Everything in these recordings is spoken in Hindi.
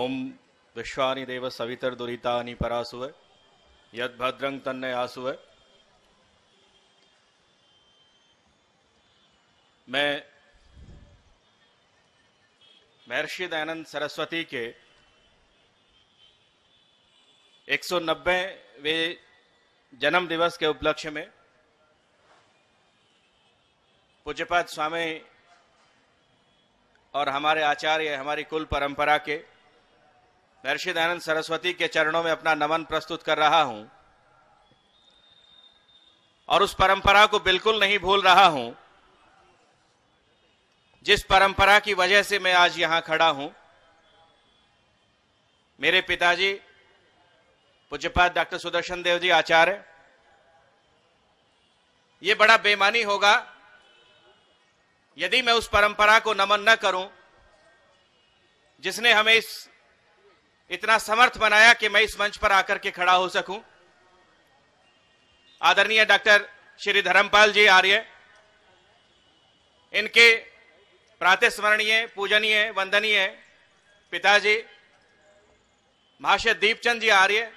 ओम विश्वानि देव सवितर दुरीता परासुव यद भद्रंग तन्नय आसुव मैं महर्षि दयानंद सरस्वती के 190 वे जन्म दिवस के उपलक्ष्य में पूज्यपाद स्वामी और हमारे आचार्य हमारी कुल परंपरा के महर्षिदयानंद सरस्वती के चरणों में अपना नमन प्रस्तुत कर रहा हूं और उस परंपरा को बिल्कुल नहीं भूल रहा हूं जिस परंपरा की वजह से मैं आज यहां खड़ा हूं मेरे पिताजी पूज्यपाद डॉक्टर सुदर्शन देव जी आचार्य ये बड़ा बेमानी होगा यदि मैं उस परंपरा को नमन न करूं जिसने हमें इस इतना समर्थ बनाया कि मैं इस मंच पर आकर के खड़ा हो सकूं आदरणीय डॉक्टर श्री धर्मपाल जी आर्य इनके प्रातः स्मरणीय पूजनीय वंदनीय पिताजी महाशय दीपचंद जी आर्य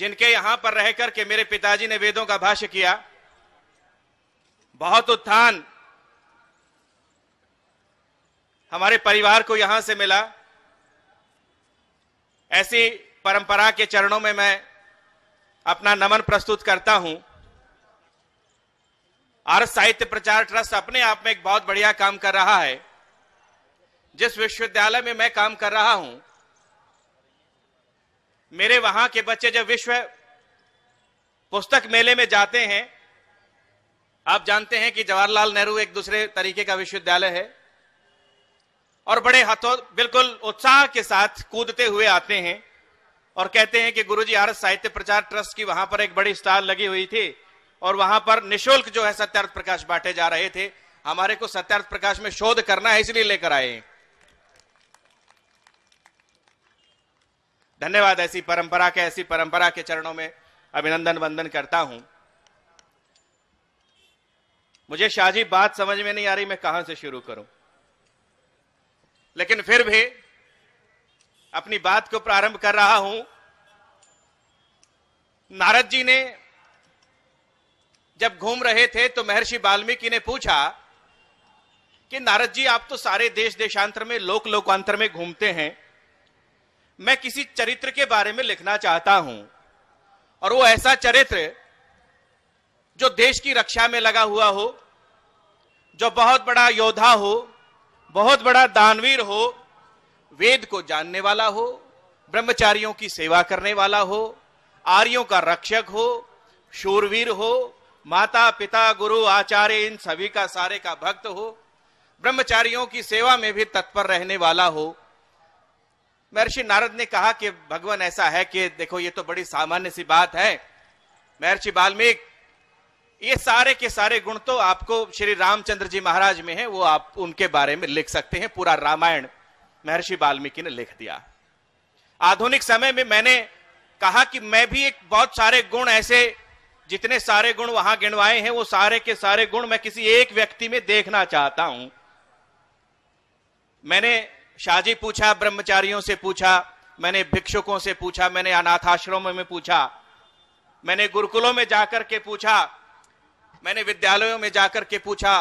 जिनके यहां पर रहकर के मेरे पिताजी ने वेदों का भाष्य किया बहुत उत्थान हमारे परिवार को यहां से मिला ऐसी परंपरा के चरणों में मैं अपना नमन प्रस्तुत करता हूं आर साहित्य प्रचार ट्रस्ट अपने आप में एक बहुत बढ़िया काम कर रहा है जिस विश्वविद्यालय में मैं काम कर रहा हूं मेरे वहां के बच्चे जब विश्व पुस्तक मेले में जाते हैं आप जानते हैं कि जवाहरलाल नेहरू एक दूसरे तरीके का विश्वविद्यालय है और बड़े हाथों बिल्कुल उत्साह के साथ कूदते हुए आते हैं और कहते हैं कि गुरुजी जी साहित्य प्रचार ट्रस्ट की वहां पर एक बड़ी स्टाल लगी हुई थी और वहां पर निशुल्क जो है सत्यार्थ प्रकाश बांटे जा रहे थे हमारे को सत्यार्थ प्रकाश में शोध करना है इसलिए लेकर आए हैं धन्यवाद ऐसी परंपरा के ऐसी परंपरा के चरणों में अभिनंदन वंदन करता हूं मुझे शाहजी बात समझ में नहीं आ रही मैं कहां से शुरू करूं लेकिन फिर भी अपनी बात को प्रारंभ कर रहा हूं नारद जी ने जब घूम रहे थे तो महर्षि वाल्मीकि ने पूछा कि नारद जी आप तो सारे देश देशांतर में लोक लोकांतर में घूमते हैं मैं किसी चरित्र के बारे में लिखना चाहता हूं और वो ऐसा चरित्र जो देश की रक्षा में लगा हुआ हो जो बहुत बड़ा योद्धा हो बहुत बड़ा दानवीर हो वेद को जानने वाला हो ब्रह्मचारियों की सेवा करने वाला हो आर्यों का रक्षक हो शूरवीर हो माता पिता गुरु आचार्य इन सभी का सारे का भक्त हो ब्रह्मचारियों की सेवा में भी तत्पर रहने वाला हो महर्षि नारद ने कहा कि भगवान ऐसा है कि देखो ये तो बड़ी सामान्य सी बात है महर्षि वाल्मीकि ये सारे के सारे गुण तो आपको श्री रामचंद्र जी महाराज में है वो आप उनके बारे में लिख सकते हैं पूरा रामायण महर्षि वाल्मीकि ने लिख दिया आधुनिक समय में मैंने कहा कि मैं भी एक बहुत सारे गुण ऐसे जितने सारे गुण वहां गिनवाए हैं वो सारे के सारे गुण मैं किसी एक व्यक्ति में देखना चाहता हूं मैंने शाहजी पूछा ब्रह्मचारियों से पूछा मैंने भिक्षुकों से पूछा मैंने अनाथ आश्रमों में पूछा मैंने गुरुकुलों में जाकर के पूछा मैंने विद्यालयों में जाकर के पूछा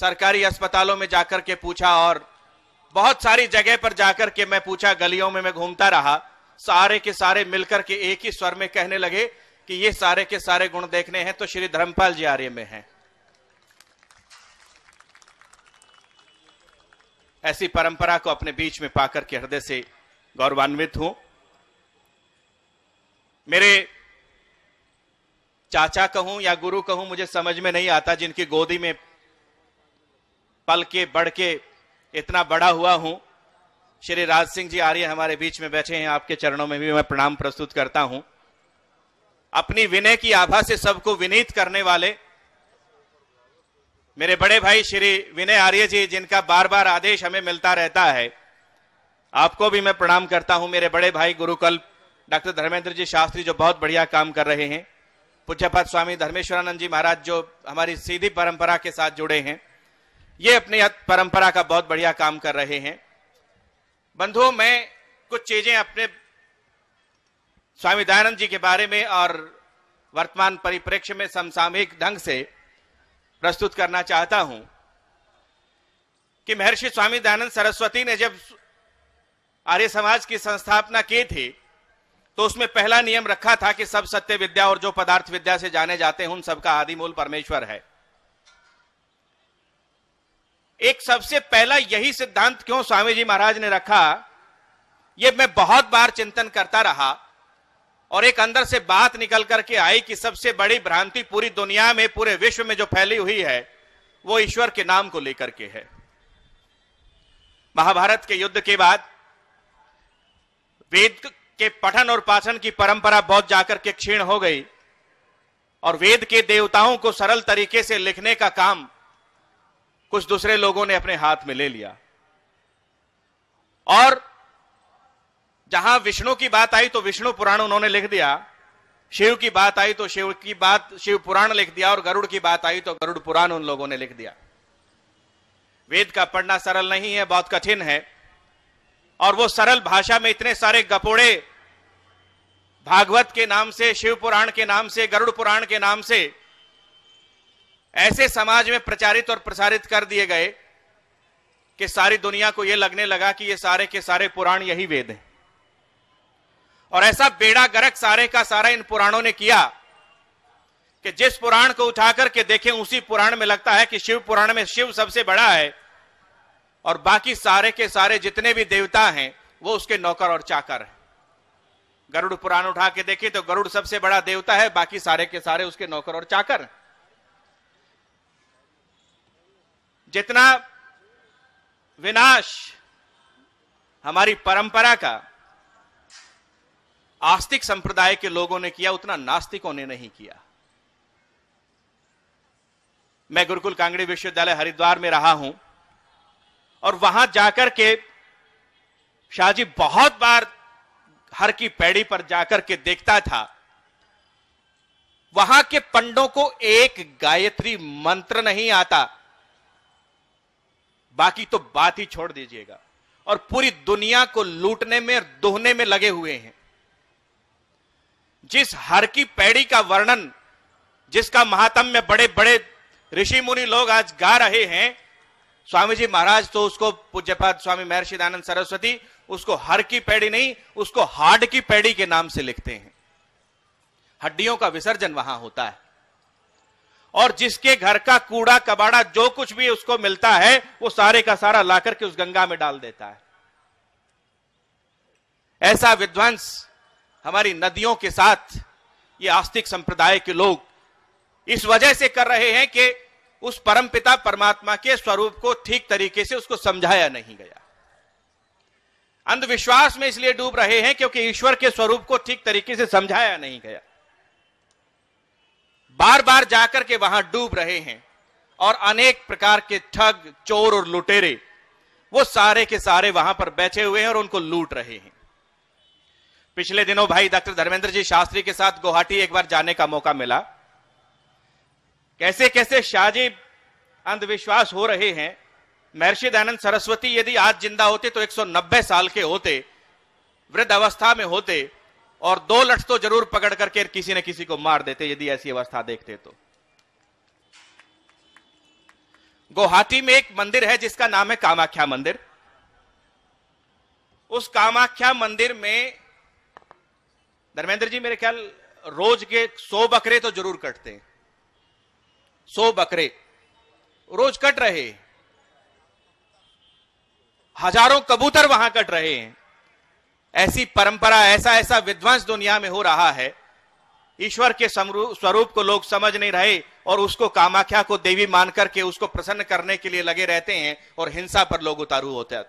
सरकारी अस्पतालों में जाकर के पूछा और बहुत सारी जगह पर जाकर के मैं पूछा गलियों में मैं घूमता रहा सारे के सारे मिलकर के एक ही स्वर में कहने लगे कि ये सारे के सारे गुण देखने हैं तो श्री धर्मपाल जी आर्य में हैं ऐसी परंपरा को अपने बीच में पाकर के हृदय से गौरवान्वित हूं मेरे चाचा कहूं या गुरु कहूं मुझे समझ में नहीं आता जिनकी गोदी में पल के बढ़ के इतना बड़ा हुआ हूं श्री राज सिंह जी आर्य हमारे बीच में बैठे हैं आपके चरणों में भी मैं प्रणाम प्रस्तुत करता हूं अपनी विनय की आभा से सबको विनीत करने वाले मेरे बड़े भाई श्री विनय आर्य जी जिनका बार बार आदेश हमें मिलता रहता है आपको भी मैं प्रणाम करता हूं मेरे बड़े भाई गुरुकल्प डॉक्टर धर्मेंद्र जी शास्त्री जो बहुत बढ़िया काम कर रहे हैं पूज्यपाद स्वामी धर्मेश्वरानंद जी महाराज जो हमारी सीधी परंपरा के साथ जुड़े हैं ये अपनी परंपरा का बहुत बढ़िया काम कर रहे हैं बंधुओं मैं कुछ चीजें अपने स्वामी दयानंद जी के बारे में और वर्तमान परिप्रेक्ष्य में समसामयिक ढंग से प्रस्तुत करना चाहता हूं कि महर्षि स्वामी दयानंद सरस्वती ने जब आर्य समाज की संस्थापना की थी तो उसमें पहला नियम रखा था कि सब सत्य विद्या और जो पदार्थ विद्या से जाने जाते हैं उन सबका आदि मूल परमेश्वर है एक सबसे पहला यही सिद्धांत क्यों स्वामी जी महाराज ने रखा यह मैं बहुत बार चिंतन करता रहा और एक अंदर से बात निकल करके आई कि सबसे बड़ी भ्रांति पूरी दुनिया में पूरे विश्व में जो फैली हुई है वो ईश्वर के नाम को लेकर के है महाभारत के युद्ध के बाद वेद के पठन और पाठन की परंपरा बहुत जाकर के क्षीण हो गई और वेद के देवताओं को सरल तरीके से लिखने का काम कुछ दूसरे लोगों ने अपने हाथ में ले लिया और जहां विष्णु की बात आई तो विष्णु पुराण उन्होंने लिख दिया शिव की बात आई तो शिव की बात शिव पुराण लिख दिया और गरुड़ की बात आई तो गरुड़ पुराण उन लोगों ने लिख दिया वेद का पढ़ना सरल नहीं है बहुत कठिन है और वो सरल भाषा में इतने सारे गपोड़े भागवत के नाम से शिव पुराण के नाम से गरुड़ पुराण के नाम से ऐसे समाज में प्रचारित और प्रसारित कर दिए गए कि सारी दुनिया को यह लगने लगा कि ये सारे के सारे पुराण यही वेद हैं और ऐसा बेड़ा गरक सारे का सारा इन पुराणों ने किया कि जिस पुराण को उठाकर के देखें उसी पुराण में लगता है कि शिव पुराण में शिव सबसे बड़ा है और बाकी सारे के सारे जितने भी देवता हैं वो उसके नौकर और चाकर हैं गरुड़ पुराण उठा के देखिए तो गरुड़ सबसे बड़ा देवता है बाकी सारे के सारे उसके नौकर और चाकर जितना विनाश हमारी परंपरा का आस्तिक संप्रदाय के लोगों ने किया उतना नास्तिकों ने नहीं किया मैं गुरुकुल कांगड़ी विश्वविद्यालय हरिद्वार में रहा हूं और वहां जाकर के शाहजी बहुत बार हर की पैड़ी पर जाकर के देखता था वहां के पंडों को एक गायत्री मंत्र नहीं आता बाकी तो बात ही छोड़ दीजिएगा और पूरी दुनिया को लूटने में और दोहने में लगे हुए हैं जिस हर की पैड़ी का वर्णन जिसका महात्म्य बड़े बड़े ऋषि मुनि लोग आज गा रहे हैं स्वामी जी महाराज तो उसको पूज्यपाद स्वामी महर्षिदानंद सरस्वती उसको हर की पैड़ी नहीं उसको हार्ड की पैड़ी के नाम से लिखते हैं हड्डियों का विसर्जन वहां होता है और जिसके घर का कूड़ा कबाड़ा जो कुछ भी उसको मिलता है वो सारे का सारा लाकर के उस गंगा में डाल देता है ऐसा विध्वंस हमारी नदियों के साथ ये आस्तिक संप्रदाय के लोग इस वजह से कर रहे हैं कि उस परम पिता परमात्मा के स्वरूप को ठीक तरीके से उसको समझाया नहीं गया अंधविश्वास में इसलिए डूब रहे हैं क्योंकि ईश्वर के स्वरूप को ठीक तरीके से समझाया नहीं गया बार बार जाकर के वहां डूब रहे हैं और अनेक प्रकार के ठग चोर और लुटेरे वो सारे के सारे वहां पर बैठे हुए हैं और उनको लूट रहे हैं पिछले दिनों भाई डॉक्टर धर्मेंद्र जी शास्त्री के साथ गुवाहाटी एक बार जाने का मौका मिला कैसे कैसे शाहजी अंधविश्वास हो रहे हैं महर्षि दयानंद सरस्वती यदि आज जिंदा होते तो 190 साल के होते वृद्ध अवस्था में होते और दो लठ तो जरूर पकड़ करके किसी न किसी को मार देते यदि ऐसी अवस्था देखते तो गुवाहाटी में एक मंदिर है जिसका नाम है कामाख्या मंदिर उस कामाख्या मंदिर में धर्मेंद्र जी मेरे ख्याल रोज के सौ बकरे तो जरूर कटते हैं सौ बकरे रोज कट रहे हजारों कबूतर वहां कट रहे हैं ऐसी परंपरा ऐसा ऐसा विध्वंस दुनिया में हो रहा है ईश्वर के स्वरूप को लोग समझ नहीं रहे और उसको कामाख्या को देवी मानकर के उसको प्रसन्न करने के लिए लगे रहते हैं और हिंसा पर लोग उतारू होते हैं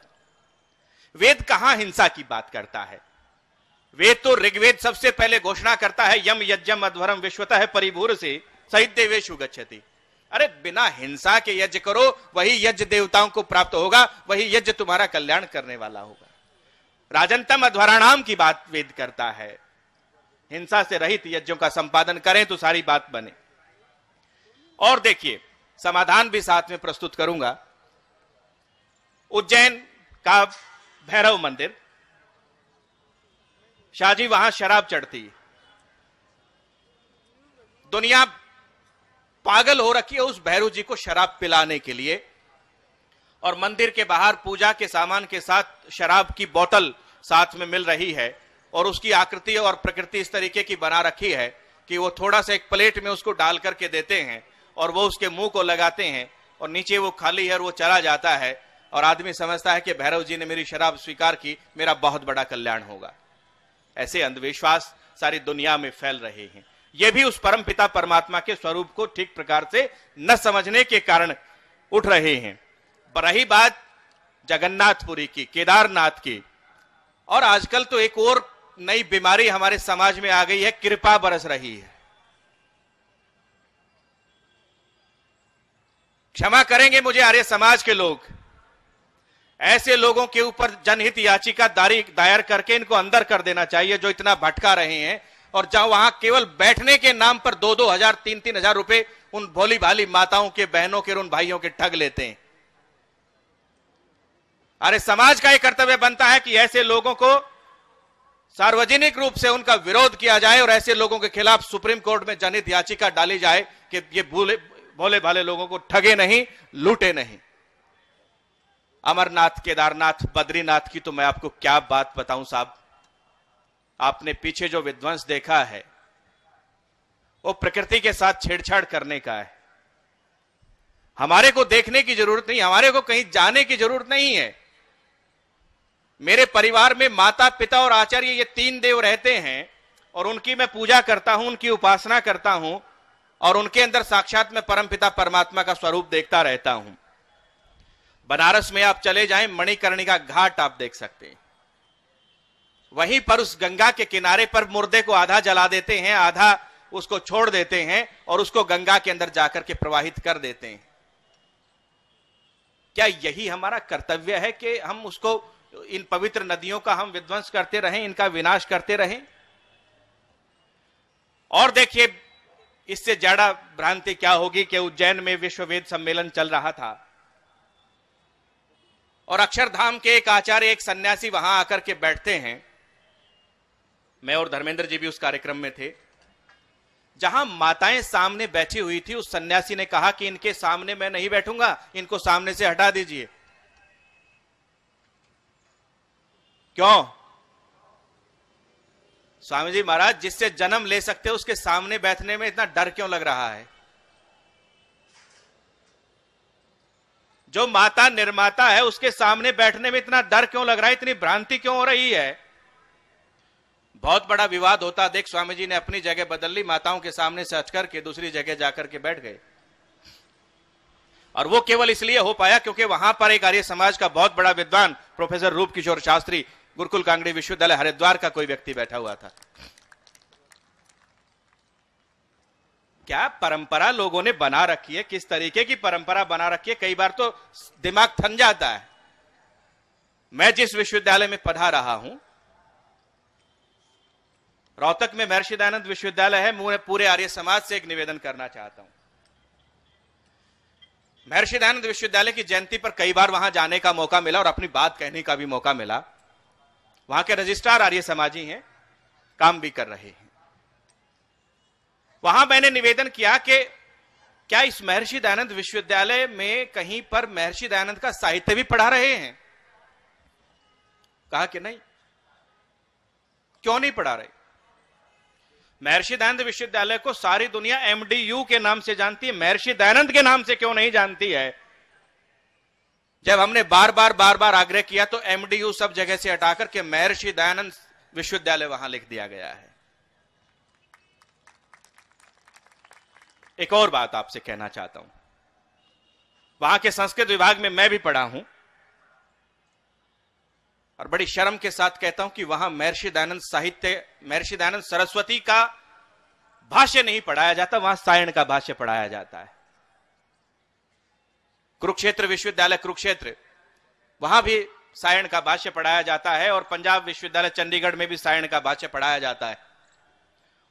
वेद कहां हिंसा की बात करता है वेद तो ऋग्वेद सबसे पहले घोषणा करता है यम यज्ञम अध्वरम विश्वतः परिभूर से सहित गच्छति अरे बिना हिंसा के यज्ञ करो वही यज्ञ देवताओं को प्राप्त होगा वही यज्ञ तुम्हारा कल्याण करने वाला होगा राजंतम अध्वराणाम की बात वेद करता है हिंसा से रहित यज्ञों का संपादन करें तो सारी बात बने और देखिए समाधान भी साथ में प्रस्तुत करूंगा उज्जैन का भैरव मंदिर शाहजी वहां शराब चढ़ती दुनिया पागल हो रखी है उस भैरू जी को शराब पिलाने के लिए और मंदिर के बाहर पूजा के सामान के साथ शराब की बोतल साथ में मिल रही है और उसकी आकृति और प्रकृति इस तरीके की बना रखी है कि वो थोड़ा सा एक प्लेट में उसको डाल करके देते हैं और वो उसके मुंह को लगाते हैं और नीचे वो खाली है और वो चला जाता है और आदमी समझता है कि भैरव जी ने मेरी शराब स्वीकार की मेरा बहुत बड़ा कल्याण होगा ऐसे अंधविश्वास सारी दुनिया में फैल रहे हैं यह भी उस परम पिता परमात्मा के स्वरूप को ठीक प्रकार से न समझने के कारण उठ रहे हैं रही बात जगन्नाथपुरी की केदारनाथ की और आजकल तो एक और नई बीमारी हमारे समाज में आ गई है कृपा बरस रही है क्षमा करेंगे मुझे आर्य समाज के लोग ऐसे लोगों के ऊपर जनहित याचिका दायर करके इनको अंदर कर देना चाहिए जो इतना भटका रहे हैं और जहां वहां केवल बैठने के नाम पर दो दो हजार तीन तीन हजार रुपए उन भोली भाली माताओं के बहनों के उन भाइयों के ठग लेते हैं अरे समाज का यह कर्तव्य बनता है कि ऐसे लोगों को सार्वजनिक रूप से उनका विरोध किया जाए और ऐसे लोगों के खिलाफ सुप्रीम कोर्ट में जनहित याचिका डाली जाए कि ये भूले भोले भाले लोगों को ठगे नहीं लूटे नहीं अमरनाथ केदारनाथ बद्रीनाथ की तो मैं आपको क्या बात बताऊं साहब आपने पीछे जो विध्वंस देखा है वो प्रकृति के साथ छेड़छाड़ करने का है हमारे को देखने की जरूरत नहीं हमारे को कहीं जाने की जरूरत नहीं है मेरे परिवार में माता पिता और आचार्य ये तीन देव रहते हैं और उनकी मैं पूजा करता हूं उनकी उपासना करता हूं और उनके अंदर साक्षात में परम पिता परमात्मा का स्वरूप देखता रहता हूं बनारस में आप चले जाएं मणिकर्णिका घाट आप देख सकते हैं वहीं पर उस गंगा के किनारे पर मुर्दे को आधा जला देते हैं आधा उसको छोड़ देते हैं और उसको गंगा के अंदर जाकर के प्रवाहित कर देते हैं क्या यही हमारा कर्तव्य है कि हम उसको इन पवित्र नदियों का हम विध्वंस करते रहें इनका विनाश करते रहें और देखिए इससे ज्यादा भ्रांति क्या होगी कि उज्जैन में विश्व वेद सम्मेलन चल रहा था और अक्षरधाम के एक आचार्य एक सन्यासी वहां आकर के बैठते हैं मैं और धर्मेंद्र जी भी उस कार्यक्रम में थे जहां माताएं सामने बैठी हुई थी उस सन्यासी ने कहा कि इनके सामने मैं नहीं बैठूंगा इनको सामने से हटा दीजिए क्यों स्वामी जी महाराज जिससे जन्म ले सकते उसके सामने बैठने में इतना डर क्यों लग रहा है जो माता निर्माता है उसके सामने बैठने में इतना डर क्यों लग रहा है इतनी भ्रांति क्यों हो रही है बहुत बड़ा विवाद होता देख स्वामी जी ने अपनी जगह बदल ली माताओं के सामने से हट करके दूसरी जगह जाकर के बैठ गए और वो केवल इसलिए हो पाया क्योंकि वहां पर एक आर्य समाज का बहुत बड़ा विद्वान प्रोफेसर रूप किशोर शास्त्री गुरुकुल कांगड़ी विश्वविद्यालय हरिद्वार का कोई व्यक्ति बैठा हुआ था क्या परंपरा लोगों ने बना रखी है किस तरीके की परंपरा बना रखी है कई बार तो दिमाग थन जाता है मैं जिस विश्वविद्यालय में पढ़ा रहा हूं रोहतक में महर्षि दयानंद विश्वविद्यालय है मैं पूरे आर्य समाज से एक निवेदन करना चाहता हूं महर्षि दयानंद विश्वविद्यालय की जयंती पर कई बार वहां जाने का मौका मिला और अपनी बात कहने का भी मौका मिला वहां के रजिस्ट्रार आर्य समाजी हैं काम भी कर रहे हैं वहां मैंने निवेदन किया कि क्या इस महर्षि दयानंद विश्वविद्यालय में कहीं पर महर्षि दयानंद का साहित्य भी पढ़ा रहे हैं कहा कि नहीं क्यों नहीं पढ़ा रहे महर्षि दयानंद विश्वविद्यालय को सारी दुनिया एमडीयू के नाम से जानती है महर्षि दयानंद के नाम से क्यों नहीं जानती है जब हमने बार बार बार बार आग्रह किया तो एमडीयू सब जगह से हटा करके महर्षि दयानंद विश्वविद्यालय वहां लिख दिया गया है एक और बात आपसे कहना चाहता हूं वहां के संस्कृत विभाग में मैं भी पढ़ा हूं और बड़ी शर्म के साथ कहता हूं कि वहां महर्षि दयानंद साहित्य महर्षि दयानंद सरस्वती का भाष्य नहीं पढ़ाया जाता वहां सायण का भाष्य पढ़ाया जाता है कुरुक्षेत्र विश्वविद्यालय कुरुक्षेत्र वहां भी सायण का भाष्य पढ़ाया जाता है और पंजाब विश्वविद्यालय चंडीगढ़ में भी सायण का भाष्य पढ़ाया जाता है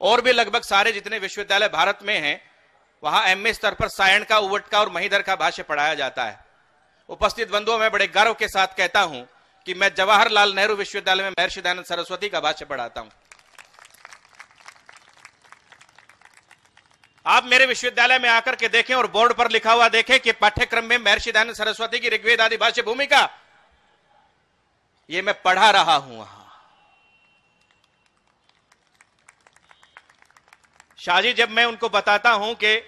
और भी लगभग सारे जितने विश्वविद्यालय भारत में हैं वहां एमए स्तर पर सायण का उवट का और महीधर का भाष्य पढ़ाया जाता है उपस्थित बंधुओं में बड़े गर्व के साथ कहता हूं कि मैं जवाहरलाल नेहरू विश्वविद्यालय में महर्षि दयानंद सरस्वती का भाष्य पढ़ाता हूं आप मेरे विश्वविद्यालय में आकर के देखें और बोर्ड पर लिखा हुआ देखें कि पाठ्यक्रम में महर्षि दयानंद सरस्वती की ऋग्वेद आदि भाष्य भूमिका ये मैं पढ़ा रहा हूं वहां शाहजी जब मैं उनको बताता हूं कि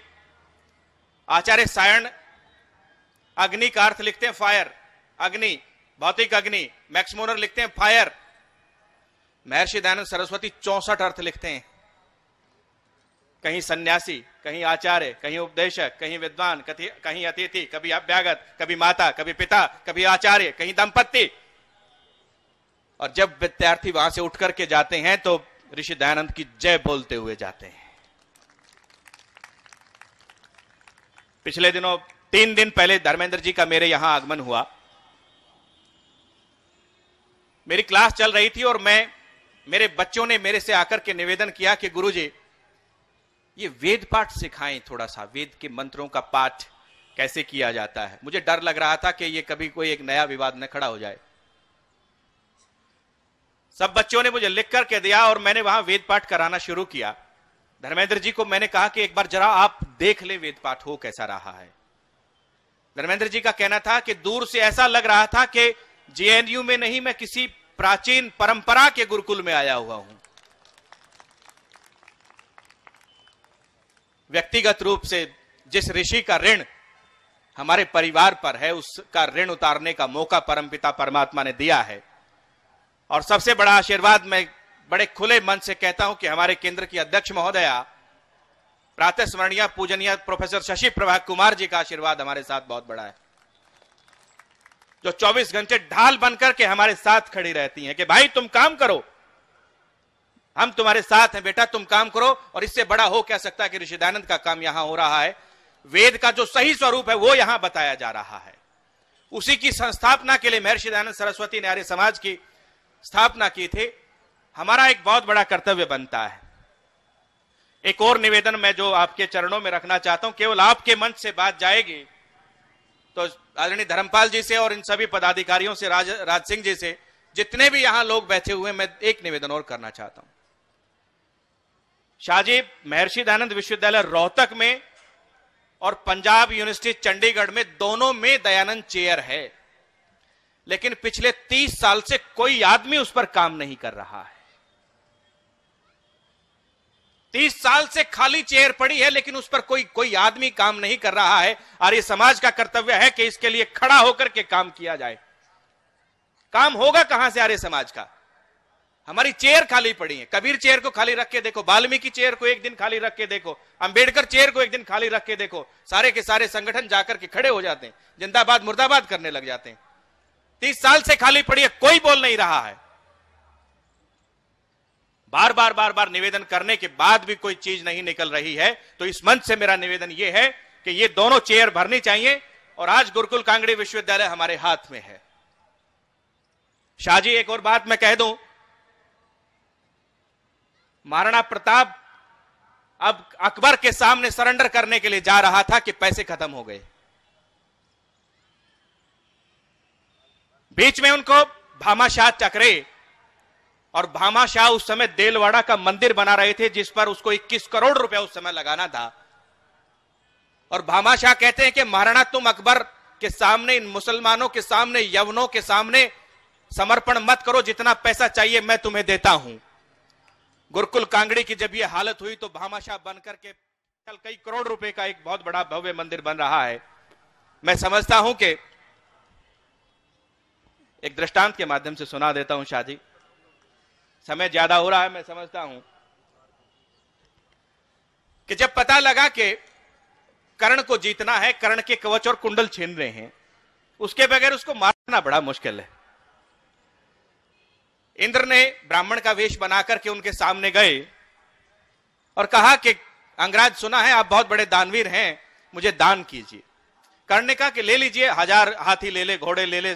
आचार्य सायण अग्नि का अर्थ लिखते हैं फायर अग्नि भौतिक अग्नि मैक्समोनर लिखते हैं फायर महर्षि दयानंद सरस्वती चौसठ अर्थ लिखते हैं कहीं सन्यासी कहीं आचार्य कहीं उपदेशक कहीं विद्वान कहीं अतिथि कभी अभ्यागत कभी माता कभी पिता कभी आचार्य कहीं दंपत्ति और जब विद्यार्थी वहां से उठ करके जाते हैं तो ऋषि दयानंद की जय बोलते हुए जाते हैं पिछले दिनों तीन दिन पहले धर्मेंद्र जी का मेरे यहां आगमन हुआ मेरी क्लास चल रही थी और मैं मेरे बच्चों ने मेरे से आकर के निवेदन किया कि गुरु जी ये वेद पाठ सिखाएं थोड़ा सा वेद के मंत्रों का पाठ कैसे किया जाता है मुझे डर लग रहा था कि ये कभी कोई एक नया विवाद न खड़ा हो जाए सब बच्चों ने मुझे लिख करके दिया और मैंने वहां वेद पाठ कराना शुरू किया धर्मेंद्र जी को मैंने कहा कि एक बार जरा आप देख ले वेद पाठ हो कैसा रहा है धर्मेंद्र जी का कहना था कि दूर से ऐसा लग रहा था कि जेएनयू में नहीं मैं किसी प्राचीन परंपरा के गुरुकुल में आया हुआ हूं व्यक्तिगत रूप से जिस ऋषि का ऋण हमारे परिवार पर है उसका ऋण उतारने का मौका परमपिता परमात्मा ने दिया है और सबसे बड़ा आशीर्वाद मैं बड़े खुले मन से कहता हूं कि हमारे केंद्र की अध्यक्ष महोदया प्रातः स्मरणीय पूजनीय प्रोफेसर शशि प्रभा कुमार जी का आशीर्वाद हमारे साथ बहुत बड़ा है जो 24 घंटे ढाल बनकर के हमारे साथ खड़ी रहती हैं कि भाई तुम काम करो हम तुम्हारे साथ हैं बेटा तुम काम करो और इससे बड़ा हो कह सकता है कि ऋषिदानंद का काम यहां हो रहा है वेद का जो सही स्वरूप है वो यहां बताया जा रहा है उसी की संस्थापना के लिए महर्षि दयानंद सरस्वती ने आर्य समाज की स्थापना की थी हमारा एक बहुत बड़ा कर्तव्य बनता है एक और निवेदन मैं जो आपके चरणों में रखना चाहता हूं केवल आपके मंच से बात जाएगी तो आदरणीय धर्मपाल जी से और इन सभी पदाधिकारियों से राज राज सिंह जी से जितने भी यहां लोग बैठे हुए मैं एक निवेदन और करना चाहता हूं शाहजी महर्षि दयानंद विश्वविद्यालय रोहतक में और पंजाब यूनिवर्सिटी चंडीगढ़ में दोनों में दयानंद चेयर है लेकिन पिछले तीस साल से कोई आदमी उस पर काम नहीं कर रहा है तीस साल से खाली चेयर पड़ी है लेकिन उस पर कोई कोई आदमी काम नहीं कर रहा है और ये समाज का कर्तव्य है कि इसके लिए खड़ा होकर के काम किया जाए काम होगा कहां से आर्य समाज का हमारी चेयर खाली पड़ी है कबीर चेयर को खाली रख के देखो वाल्मीकि चेयर को एक दिन खाली रख के देखो अंबेडकर चेयर को एक दिन खाली रख के देखो सारे के सारे संगठन जाकर के खड़े हो जाते हैं जिंदाबाद मुर्दाबाद करने लग जाते हैं तीस साल से खाली पड़ी है कोई बोल नहीं रहा है बार बार बार बार निवेदन करने के बाद भी कोई चीज नहीं निकल रही है तो इस मंच से मेरा निवेदन यह है कि ये दोनों चेयर भरनी चाहिए और आज गुरुकुल कांगड़ी विश्वविद्यालय हमारे हाथ में है शाहजी एक और बात मैं कह दूं महाराणा प्रताप अब अकबर के सामने सरेंडर करने के लिए जा रहा था कि पैसे खत्म हो गए बीच में उनको भामाशाह चक्रे और भामा शाह उस समय देलवाड़ा का मंदिर बना रहे थे जिस पर उसको 21 करोड़ रुपया उस समय लगाना था और भामा शाह कहते हैं कि महाराणा तुम अकबर के सामने इन मुसलमानों के सामने यवनों के सामने समर्पण मत करो जितना पैसा चाहिए मैं तुम्हें देता हूं गुरकुल कांगड़ी की जब यह हालत हुई तो भामाशाह बनकर के कल कई करोड़ रुपए का एक बहुत बड़ा भव्य मंदिर बन रहा है मैं समझता हूं कि एक दृष्टांत के माध्यम से सुना देता हूं शाह जी समय ज्यादा हो रहा है मैं समझता हूं कि जब पता लगा कि कर्ण को जीतना है कर्ण के कवच और कुंडल छीन रहे हैं उसके बगैर उसको मारना बड़ा मुश्किल है इंद्र ने ब्राह्मण का वेश बनाकर के उनके सामने गए और कहा कि अंग्राज सुना है आप बहुत बड़े दानवीर हैं मुझे दान कीजिए कर्ण ने कहा कि ले लीजिए हजार हाथी ले ले घोड़े ले ले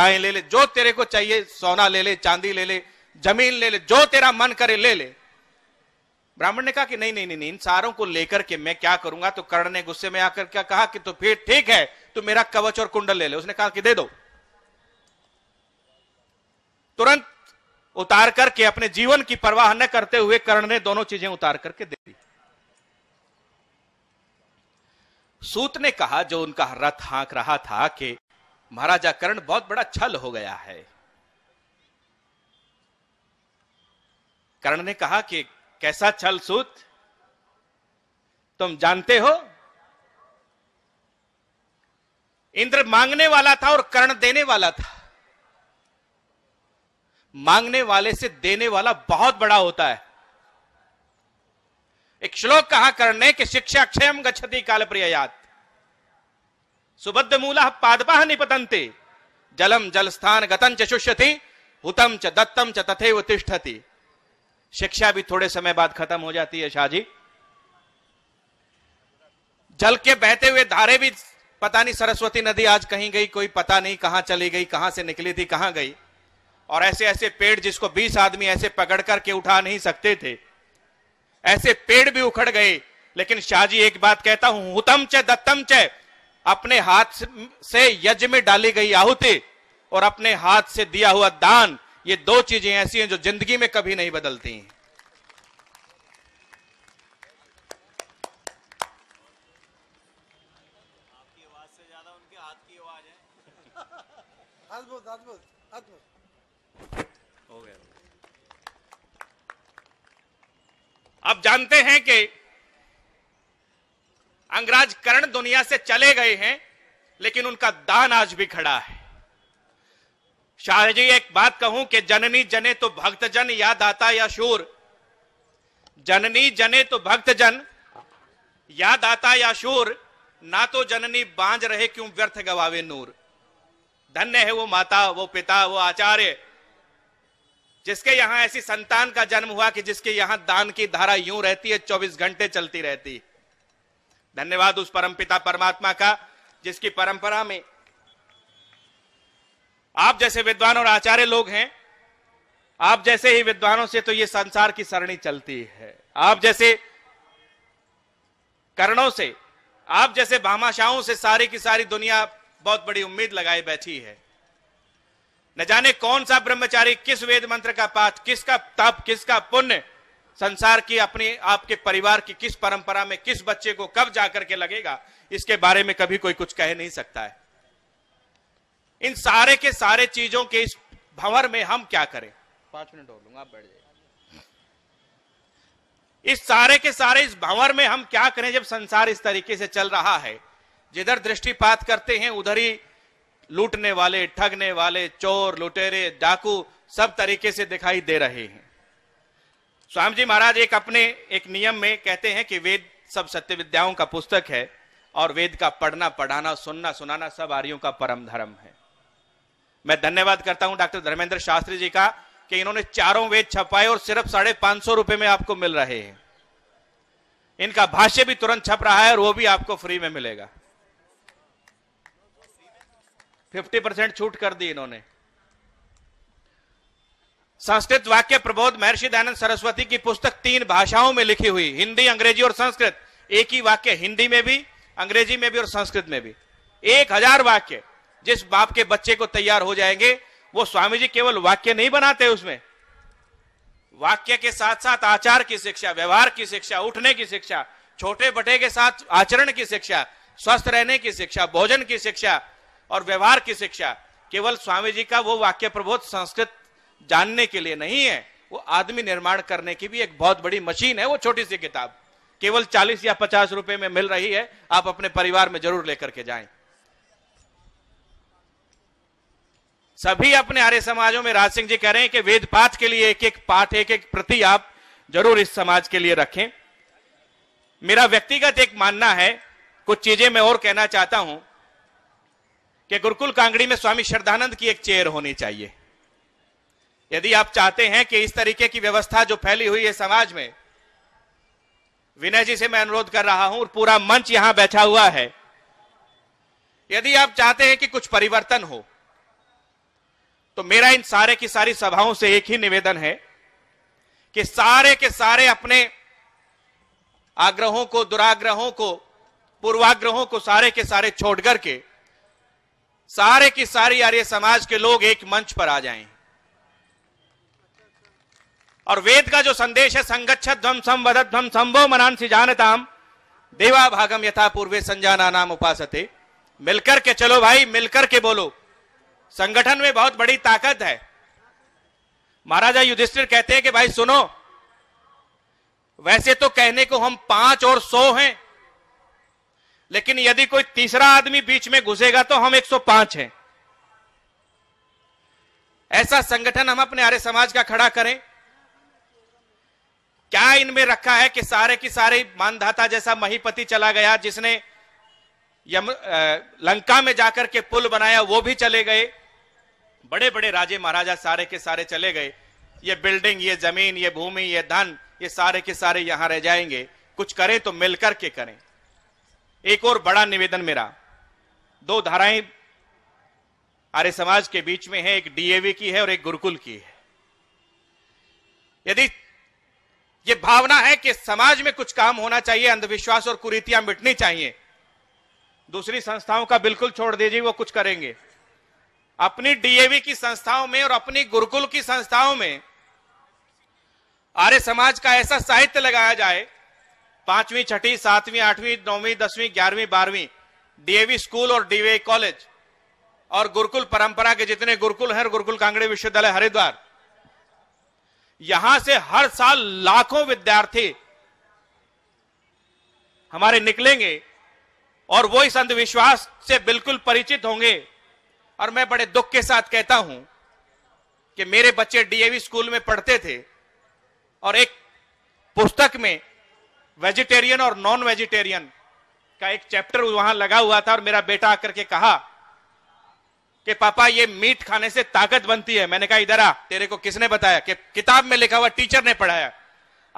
गाय ले ले जो तेरे को चाहिए सोना ले ले चांदी ले ले जमीन ले ले जो तेरा मन करे ले ले ब्राह्मण ने कहा कि नहीं नहीं नहीं इन सारों को लेकर के मैं क्या करूंगा तो कर्ण ने गुस्से में आकर क्या कहा कि तो फिर ठीक है तो मेरा कवच और कुंडल ले ले उसने कहा कि दे दो तुरंत उतार करके अपने जीवन की परवाह न करते हुए कर्ण ने दोनों चीजें उतार करके दे दी सूत ने कहा जो उनका रथ हाँक रहा था कि महाराजा कर्ण बहुत बड़ा छल हो गया है कर्ण ने कहा कि कैसा छल सूत तुम जानते हो इंद्र मांगने वाला था और कर्ण देने वाला था मांगने वाले से देने वाला बहुत बड़ा होता है एक श्लोक कहा कर्ण ने कि शिक्षा क्षय गच्छति काल प्रिययात सुबद्ध मूला पादपा निपतंते जलम जलस्थान स्थान गतम च शुष्यति हुतम च दत्तम च तथे तिष्ठति शिक्षा भी थोड़े समय बाद खत्म हो जाती है शाहजी जल के बहते हुए धारे भी पता नहीं सरस्वती नदी आज कहीं गई कोई पता नहीं कहां चली गई कहां से निकली थी कहां गई और ऐसे ऐसे पेड़ जिसको 20 आदमी ऐसे पकड़ करके उठा नहीं सकते थे ऐसे पेड़ भी उखड़ गए लेकिन शाहजी एक बात कहता हूं हुतम च दत्तम च अपने हाथ से यज्ञ में डाली गई आहुति और अपने हाथ से दिया हुआ दान ये दो चीजें ऐसी हैं जो जिंदगी में कभी नहीं बदलती अद्भुत अद्भुत अद्भुत हो गया आप जानते हैं कि अंग्राज करण दुनिया से चले गए हैं लेकिन उनका दान आज भी खड़ा है शाहजी एक बात कहूं कि जननी जने तो भक्त जन या दाता या शूर जननी जने तो भक्त जन या दाता या शूर ना तो जननी बांझ रहे क्यों व्यर्थ गवावे नूर धन्य है वो माता वो पिता वो आचार्य जिसके यहां ऐसी संतान का जन्म हुआ कि जिसके यहां दान की धारा यूं रहती है चौबीस घंटे चलती रहती धन्यवाद उस परम पिता परमात्मा का जिसकी परंपरा में आप जैसे विद्वान और आचार्य लोग हैं आप जैसे ही विद्वानों से तो ये संसार की सरणी चलती है आप जैसे करणों से आप जैसे भामाशाहों से सारी की सारी दुनिया बहुत बड़ी उम्मीद लगाए बैठी है न जाने कौन सा ब्रह्मचारी किस वेद मंत्र का पाठ किसका तप किसका पुण्य संसार की अपने आपके परिवार की किस परंपरा में किस बच्चे को कब जाकर के लगेगा इसके बारे में कभी कोई कुछ कह नहीं सकता है इन सारे के सारे चीजों के इस भंवर में हम क्या करें पांच मिनट और लूंगा आप बैठ जाइए इस सारे के सारे इस भंवर में हम क्या करें जब संसार इस तरीके से चल रहा है जिधर दृष्टिपात करते हैं उधर ही लूटने वाले ठगने वाले चोर लुटेरे डाकू सब तरीके से दिखाई दे रहे हैं स्वामी जी महाराज एक अपने एक नियम में कहते हैं कि वेद सब सत्य विद्याओं का पुस्तक है और वेद का पढ़ना पढ़ाना सुनना सुनाना सब आर्यों का परम धर्म है मैं धन्यवाद करता हूं डॉक्टर धर्मेंद्र शास्त्री जी का कि इन्होंने चारों वेद छपाए और सिर्फ साढ़े पांच सौ रुपए में आपको मिल रहे हैं इनका भाष्य भी तुरंत छप रहा है और वो भी आपको फ्री में मिलेगा फिफ्टी परसेंट छूट कर दी इन्होंने संस्कृत वाक्य प्रबोध महर्षि दयानंद सरस्वती की पुस्तक तीन भाषाओं में लिखी हुई हिंदी अंग्रेजी और संस्कृत एक ही वाक्य हिंदी में भी अंग्रेजी में भी और संस्कृत में भी एक हजार वाक्य जिस बाप के बच्चे को तैयार हो जाएंगे वो स्वामी जी केवल वाक्य नहीं बनाते उसमें वाक्य के साथ साथ आचार की शिक्षा व्यवहार की शिक्षा उठने की शिक्षा छोटे बटे के साथ आचरण की शिक्षा स्वस्थ रहने की शिक्षा भोजन की शिक्षा और व्यवहार की शिक्षा केवल स्वामी जी का वो वाक्य प्रबोध संस्कृत जानने के लिए नहीं है वो आदमी निर्माण करने की भी एक बहुत बड़ी मशीन है वो छोटी सी किताब केवल चालीस या पचास रुपए में मिल रही है आप अपने परिवार में जरूर लेकर के जाएं सभी अपने आर्य समाजों में राज सिंह जी कह रहे हैं कि वेद पाठ के लिए एक एक पाठ एक एक प्रति आप जरूर इस समाज के लिए रखें मेरा व्यक्तिगत एक मानना है कुछ चीजें मैं और कहना चाहता हूं कि गुरुकुल कांगड़ी में स्वामी श्रद्धानंद की एक चेयर होनी चाहिए यदि आप चाहते हैं कि इस तरीके की व्यवस्था जो फैली हुई है समाज में विनय जी से मैं अनुरोध कर रहा हूं और पूरा मंच यहां बैठा हुआ है यदि आप चाहते हैं कि कुछ परिवर्तन हो तो मेरा इन सारे की सारी सभाओं से एक ही निवेदन है कि सारे के सारे अपने आग्रहों को दुराग्रहों को पूर्वाग्रहों को सारे के सारे छोड़ करके सारे की सारी आर्य समाज के लोग एक मंच पर आ जाएं और वेद का जो संदेश है संगच्छत ध्वम सम ध्वम संभव मनान जानता देवा भागम यथा पूर्वे संजाना नाम उपासते मिलकर के चलो भाई मिलकर के बोलो संगठन में बहुत बड़ी ताकत है महाराजा युधिष्ठिर कहते हैं कि भाई सुनो वैसे तो कहने को हम पांच और सौ हैं लेकिन यदि कोई तीसरा आदमी बीच में घुसेगा तो हम 105 हैं ऐसा संगठन हम अपने आर्य समाज का खड़ा करें क्या इनमें रखा है कि सारे की सारे मानधाता जैसा महीपति चला गया जिसने यम, आ, लंका में जाकर के पुल बनाया वो भी चले गए बड़े बड़े राजे महाराजा सारे के सारे चले गए ये बिल्डिंग ये जमीन ये भूमि ये धन ये सारे के सारे यहां रह जाएंगे कुछ करें तो मिलकर के करें एक और बड़ा निवेदन मेरा दो धाराएं आर्य समाज के बीच में है एक डीएवी की है और एक गुरुकुल की है यदि ये भावना है कि समाज में कुछ काम होना चाहिए अंधविश्वास और कुरीतियां मिटनी चाहिए दूसरी संस्थाओं का बिल्कुल छोड़ दीजिए वो कुछ करेंगे अपनी डीएवी की संस्थाओं में और अपनी गुरुकुल की संस्थाओं में आर्य समाज का ऐसा साहित्य लगाया जाए पांचवी छठी सातवीं आठवीं नौवीं दसवीं ग्यारहवीं बारहवीं डीएवी स्कूल और डीएवी कॉलेज और गुरुकुल परंपरा के जितने गुरुकुल हैं गुरुकुल कांगड़े विश्वविद्यालय हरिद्वार यहां से हर साल लाखों विद्यार्थी हमारे निकलेंगे और वो इस अंधविश्वास से बिल्कुल परिचित होंगे और मैं बड़े दुख के साथ कहता हूं कि मेरे बच्चे डीएवी स्कूल में पढ़ते थे और एक पुस्तक में वेजिटेरियन और नॉन वेजिटेरियन का एक चैप्टर वहां लगा हुआ था और मेरा बेटा आकर के कहा कि पापा ये मीट खाने से ताकत बनती है मैंने कहा इधर आ तेरे को किसने बताया कि किताब में लिखा हुआ टीचर ने पढ़ाया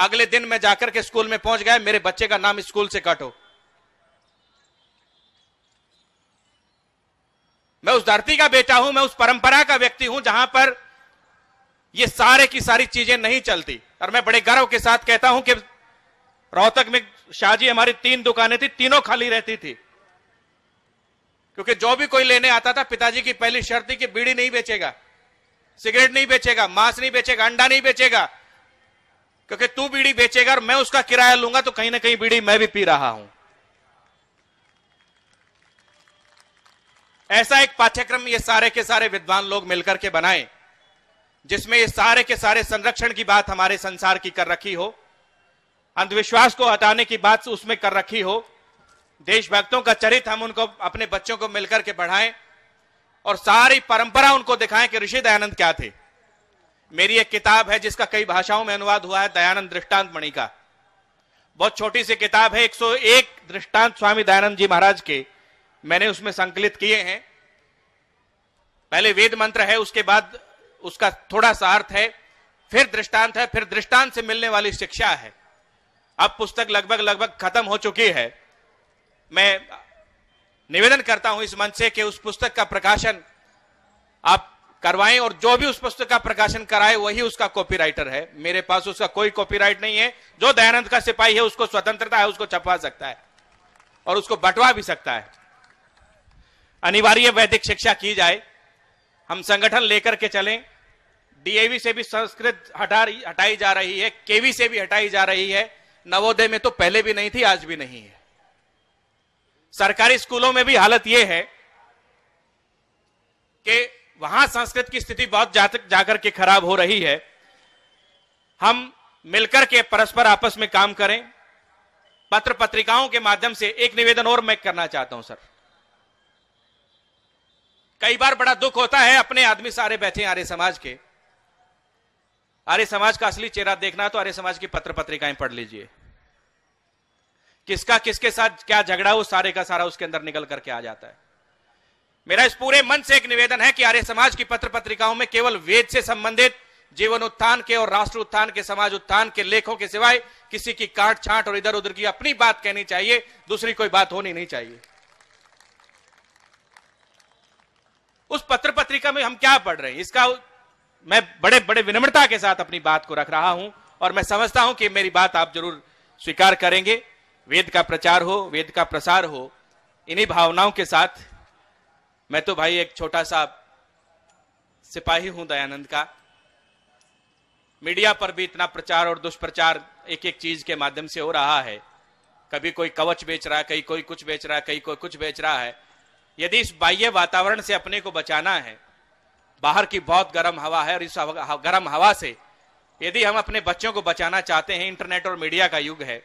अगले दिन मैं जाकर के स्कूल में पहुंच गया मेरे बच्चे का नाम स्कूल से काटो मैं उस धरती का बेटा हूं मैं उस परंपरा का व्यक्ति हूं जहां पर ये सारे की सारी चीजें नहीं चलती और मैं बड़े गर्व के साथ कहता हूं कि रोहतक में शाहजी हमारी तीन दुकानें थी तीनों खाली रहती थी क्योंकि जो भी कोई लेने आता था पिताजी की पहली शर्त थी कि बीड़ी नहीं बेचेगा सिगरेट नहीं बेचेगा मांस नहीं बेचेगा अंडा नहीं बेचेगा क्योंकि तू बीड़ी बेचेगा और मैं उसका किराया लूंगा तो कहीं ना कहीं बीड़ी मैं भी पी रहा हूं ऐसा एक पाठ्यक्रम ये सारे के सारे विद्वान लोग मिलकर के बनाए जिसमें ये सारे के सारे संरक्षण की बात हमारे संसार की कर रखी हो अंधविश्वास को हटाने की बात उसमें कर रखी हो देशभक्तों का चरित्र हम उनको अपने बच्चों को मिलकर के बढ़ाएं और सारी परंपरा उनको दिखाएं कि ऋषि दयानंद क्या थे मेरी एक किताब है जिसका कई भाषाओं में अनुवाद हुआ है दयानंद दृष्टांत मणि का बहुत छोटी सी किताब है 101 दृष्टांत स्वामी दयानंद जी महाराज के मैंने उसमें संकलित किए हैं पहले वेद मंत्र है उसके बाद उसका थोड़ा सा अर्थ है फिर दृष्टांत है फिर दृष्टांत से मिलने वाली शिक्षा है अब पुस्तक लगभग लगभग खत्म हो चुकी है मैं निवेदन करता हूं इस मंच से कि उस पुस्तक का प्रकाशन आप करवाएं और जो भी उस पुस्तक का प्रकाशन कराए वही उसका कॉपीराइटर है मेरे पास उसका कोई कॉपीराइट नहीं है जो दयानंद का सिपाही है उसको स्वतंत्रता है उसको छपवा सकता है और उसको बंटवा भी सकता है अनिवार्य वैदिक शिक्षा की जाए हम संगठन लेकर के चलें डीएवी से भी संस्कृत हटा रही हटाई जा रही है केवी से भी हटाई जा रही है नवोदय में तो पहले भी नहीं थी आज भी नहीं है सरकारी स्कूलों में भी हालत यह है कि वहां संस्कृत की स्थिति बहुत जाकर के खराब हो रही है हम मिलकर के परस्पर आपस में काम करें पत्र पत्रिकाओं के माध्यम से एक निवेदन और मैं करना चाहता हूं सर कई बार बड़ा दुख होता है अपने आदमी सारे बैठे आर्य समाज के आर्य समाज का असली चेहरा देखना तो आर्य समाज की पत्र पत्रिकाएं पढ़ लीजिए किसका किसके साथ क्या झगड़ा वो सारे का सारा उसके अंदर निकल करके आ जाता है मेरा इस पूरे मन से एक निवेदन है कि आर्य समाज की पत्र पत्रिकाओं में केवल वेद से संबंधित जीवन उत्थान के और राष्ट्र उत्थान के समाज उत्थान के लेखों के सिवाय किसी की काट छांट और इधर उधर की अपनी बात कहनी चाहिए दूसरी कोई बात होनी नहीं चाहिए उस पत्र पत्रिका में हम क्या पढ़ रहे हैं इसका मैं बड़े बड़े विनम्रता के साथ अपनी बात को रख रहा हूं और मैं समझता हूं कि मेरी बात आप जरूर स्वीकार करेंगे वेद का प्रचार हो वेद का प्रसार हो इन्हीं भावनाओं के साथ मैं तो भाई एक छोटा सा सिपाही हूं दयानंद का मीडिया पर भी इतना प्रचार और दुष्प्रचार एक एक चीज के माध्यम से हो रहा है कभी कोई कवच बेच रहा है कहीं कोई कुछ बेच रहा है कहीं कोई कुछ बेच रहा है यदि इस बाह्य वातावरण से अपने को बचाना है बाहर की बहुत गर्म हवा है और इस गर्म हवा से यदि हम अपने बच्चों को बचाना चाहते हैं इंटरनेट और मीडिया का युग है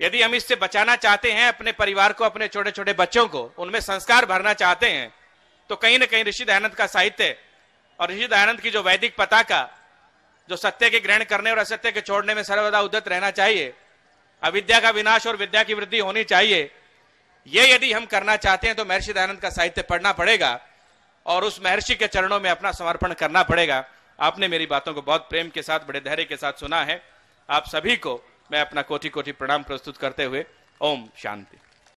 यदि हम इससे बचाना चाहते हैं अपने परिवार को अपने छोटे छोटे बच्चों को उनमें संस्कार भरना चाहते हैं तो कहीं ना कहीं ऋषि दयानंद का साहित्य और ऋषि दयानंद की जो वैदिक पता का जो सत्य के ग्रहण करने और असत्य के छोड़ने में सर्वदा उद्यत रहना चाहिए अविद्या का विनाश और विद्या की वृद्धि होनी चाहिए ये यदि हम करना चाहते हैं तो महर्षि दयानंद का साहित्य पढ़ना पड़ेगा और उस महर्षि के चरणों में अपना समर्पण करना पड़ेगा आपने मेरी बातों को बहुत प्रेम के साथ बड़े धैर्य के साथ सुना है आप सभी को मैं अपना कोटि कोटि प्रणाम प्रस्तुत करते हुए ओम शांति